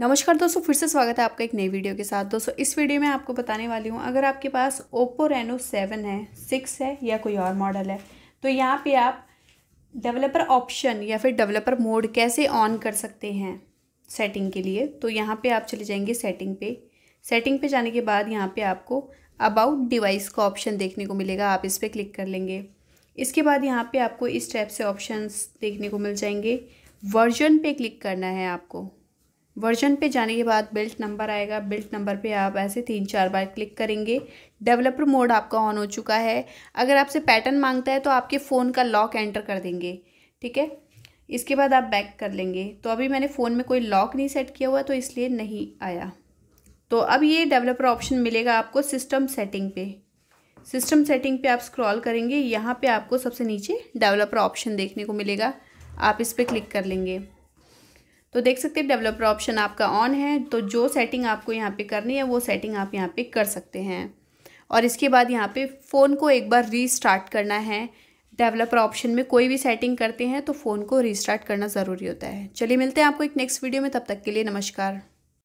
नमस्कार दोस्तों फिर से स्वागत है आपका एक नई वीडियो के साथ दोस्तों इस वीडियो में आपको बताने वाली हूँ अगर आपके पास ओप्पो रेनो सेवन है सिक्स है या कोई और मॉडल है तो यहाँ पे आप डेवलपर ऑप्शन या फिर डेवलपर मोड कैसे ऑन कर सकते हैं सेटिंग के लिए तो यहाँ पे आप चले जाएंगे सेटिंग पे सेटिंग पे जाने के बाद यहाँ पे आपको अबाउट डिवाइस का ऑप्शन देखने को मिलेगा आप इस पर क्लिक कर लेंगे इसके बाद यहाँ पे आपको इस टाइप से ऑप्शंस देखने को मिल जाएंगे वर्जन पे क्लिक करना है आपको वर्जन पे जाने के बाद बिल्ट नंबर आएगा बिल्ट नंबर पे आप ऐसे तीन चार बार क्लिक करेंगे डेवलपर मोड आपका ऑन हो चुका है अगर आपसे पैटर्न मांगता है तो आपके फ़ोन का लॉक एंटर कर देंगे ठीक है इसके बाद आप बैक कर लेंगे तो अभी मैंने फ़ोन में कोई लॉक नहीं सेट किया हुआ तो इसलिए नहीं आया तो अब ये डेवलपर ऑप्शन मिलेगा आपको सिस्टम सेटिंग पे सिस्टम सेटिंग पे आप स्क्रॉल करेंगे यहाँ पे आपको सबसे नीचे डेवलपर ऑप्शन देखने को मिलेगा आप इस पर क्लिक कर लेंगे तो देख सकते हैं डेवलपर ऑप्शन आपका ऑन है तो जो सेटिंग आपको यहाँ पे करनी है वो सेटिंग आप यहाँ पे कर सकते हैं और इसके बाद यहाँ पे फ़ोन को एक बार रीस्टार्ट करना है डेवलपर ऑप्शन में कोई भी सेटिंग करते हैं तो फ़ोन को रीस्टार्ट करना ज़रूरी होता है चलिए मिलते हैं आपको एक नेक्स्ट वीडियो में तब तक के लिए नमस्कार